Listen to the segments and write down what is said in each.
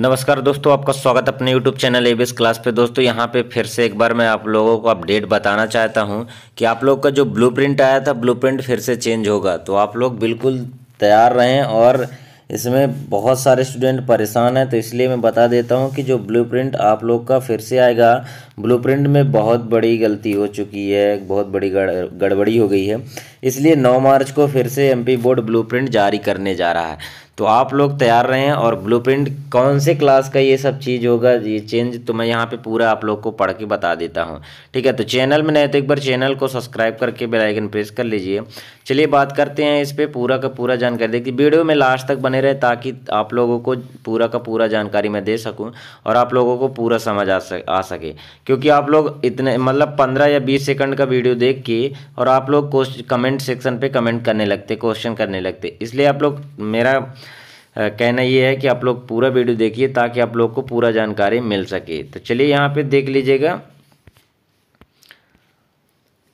नमस्कार दोस्तों आपका स्वागत अपने यूट्यूब चैनल एबीएस क्लास पे दोस्तों यहाँ पे फिर से एक बार मैं आप लोगों को अपडेट बताना चाहता हूँ कि आप लोग का जो ब्लूप्रिंट आया था ब्लूप्रिंट फिर से चेंज होगा तो आप लोग बिल्कुल तैयार रहें और इसमें बहुत सारे स्टूडेंट परेशान हैं तो इसलिए मैं बता देता हूँ कि जो ब्लू आप लोग का फिर से आएगा ब्लू में बहुत बड़ी गलती हो चुकी है बहुत बड़ी गड़बड़ी हो गई है इसलिए 9 मार्च को फिर से एमपी बोर्ड ब्लूप्रिंट जारी करने जा रहा है तो आप लोग तैयार रहें और ब्लूप्रिंट कौन से क्लास का ये सब चीज़ होगा ये चेंज तो मैं यहाँ पे पूरा आप लोग को पढ़ के बता देता हूँ ठीक है तो चैनल में नहीं तो एक बार चैनल को सब्सक्राइब करके बेल आइकन प्रेस कर लीजिए चलिए बात करते हैं इस पर पूरा का पूरा जानकारी देखिए वीडियो में लास्ट तक बने रहे ताकि आप लोगों को पूरा का पूरा जानकारी मैं दे सकूँ और आप लोगों को पूरा समझ आ सक आ सके क्योंकि आप लोग इतने मतलब पंद्रह या बीस सेकेंड का वीडियो देख के और आप लोग कमेंट कमेंट सेक्शन पे कमेंट करने लगते क्वेश्चन करने लगते इसलिए आप लोग मेरा कहना ये है कि आप लोग पूरा वीडियो देखिए ताकि आप लोग को पूरा जानकारी मिल सके तो चलिए यहाँ पे देख लीजिएगा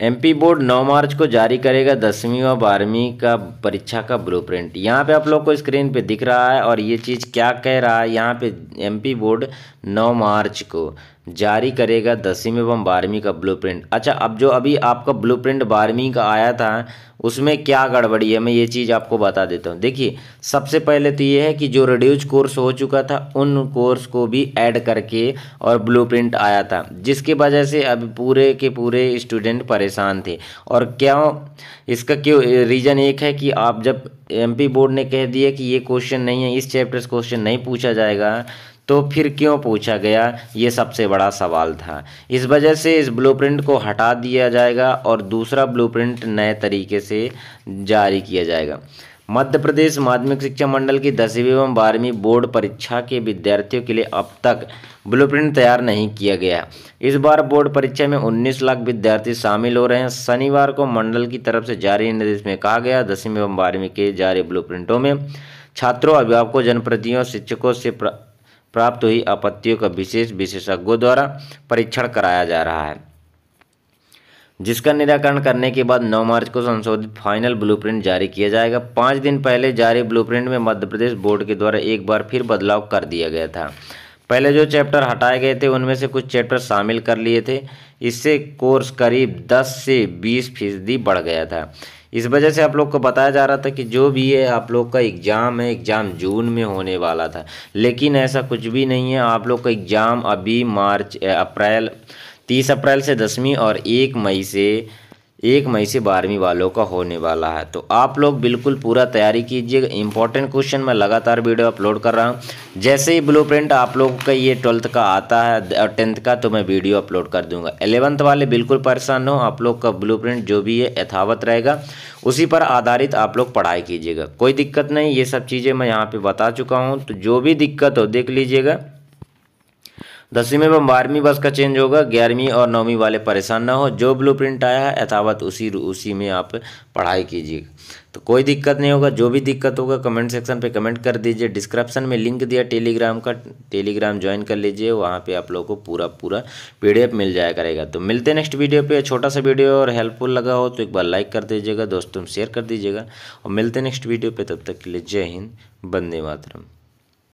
एमपी बोर्ड 9 मार्च को जारी करेगा दसवीं और बारहवीं का परीक्षा का ब्लूप्रिंट प्रिंट यहाँ पे आप लोग को स्क्रीन पे दिख रहा है और ये चीज़ क्या कह रहा है यहाँ पे एमपी बोर्ड 9 मार्च को जारी करेगा दसवीं एवं बारहवीं का ब्लूप्रिंट अच्छा अब जो अभी आपका ब्लूप्रिंट बारहवीं का आया था उसमें क्या गड़बड़ी है मैं ये चीज़ आपको बता देता हूँ देखिए सबसे पहले तो ये है कि जो रिड्यूज कोर्स हो चुका था उन कोर्स को भी ऐड करके और ब्लूप्रिंट आया था जिसके वजह से अब पूरे के पूरे स्टूडेंट परेशान थे और क्या इसका क्यों रीज़न एक है कि आप जब एमपी बोर्ड ने कह दिया कि ये क्वेश्चन नहीं है इस चैप्टर से क्वेश्चन नहीं पूछा जाएगा तो फिर क्यों पूछा गया ये सबसे बड़ा सवाल था इस वजह से इस ब्लूप्रिंट को हटा दिया जाएगा और दूसरा ब्लूप्रिंट नए तरीके से जारी किया जाएगा मध्य प्रदेश माध्यमिक शिक्षा मंडल की दसवीं एवं बारहवीं बोर्ड परीक्षा के विद्यार्थियों के लिए अब तक ब्लूप्रिंट तैयार नहीं किया गया इस बार बोर्ड परीक्षा में 19 लाख विद्यार्थी शामिल हो रहे हैं शनिवार को मंडल की तरफ से जारी निर्देश में कहा गया दसवीं एवं बारहवीं के जारी ब्लूप्रिंटों में छात्रों अभिभावकों जनप्रतिनिधियों शिक्षकों से प्र... प्राप्त हुई आपत्तियों का विशेष विशेषज्ञों द्वारा परीक्षण कराया जा रहा है जिसका निराकरण करने के बाद 9 मार्च को संशोधित फाइनल ब्लूप्रिंट जारी किया जाएगा पाँच दिन पहले जारी ब्लूप्रिंट में मध्य प्रदेश बोर्ड के द्वारा एक बार फिर बदलाव कर दिया गया था पहले जो चैप्टर हटाए गए थे उनमें से कुछ चैप्टर शामिल कर लिए थे इससे कोर्स करीब 10 से 20 फीसदी बढ़ गया था इस वजह से आप लोग को बताया जा रहा था कि जो भी है आप लोग का एग्ज़ाम है एग्ज़ाम जून में होने वाला था लेकिन ऐसा कुछ भी नहीं है आप लोग का एग्ज़ाम अभी मार्च अप्रैल तीस अप्रैल से दसवीं और एक मई से एक मई से बारहवीं वालों का होने वाला है तो आप लोग बिल्कुल पूरा तैयारी कीजिएगा इंपॉर्टेंट क्वेश्चन मैं लगातार वीडियो अपलोड कर रहा हूँ जैसे ही ब्लू आप लोगों का ये ट्वेल्थ का आता है और टेंथ का तो मैं वीडियो अपलोड कर दूंगा एलेवंथ वाले बिल्कुल परेशान हो आप लोग का ब्लू जो भी है यथावत रहेगा उसी पर आधारित आप लोग पढ़ाई कीजिएगा कोई दिक्कत नहीं ये सब चीज़ें मैं यहाँ पर बता चुका हूँ तो जो भी दिक्कत हो देख लीजिएगा दसवीं में बारहवीं बस का चेंज होगा ग्यारहवीं और नौवीं वाले परेशान ना हो जो प्रिंट आया है यथावत उसी उसी में आप पढ़ाई कीजिए तो कोई दिक्कत नहीं होगा जो भी दिक्कत होगा कमेंट सेक्शन पे कमेंट कर दीजिए डिस्क्रिप्शन में लिंक दिया टेलीग्राम का टेलीग्राम ज्वाइन कर लीजिए वहाँ पे आप लोगों को पूरा पूरा पीडीएफ मिल जाया करेगा तो मिलते हैं नेक्स्ट वीडियो पे छोटा सा वीडियो और हेल्पफुल लगा हो तो एक बार लाइक कर दीजिएगा दोस्तों शेयर कर दीजिएगा और मिलते हैं नेक्स्ट वीडियो पर तब तक के लिए जय हिंद बंदे मातरम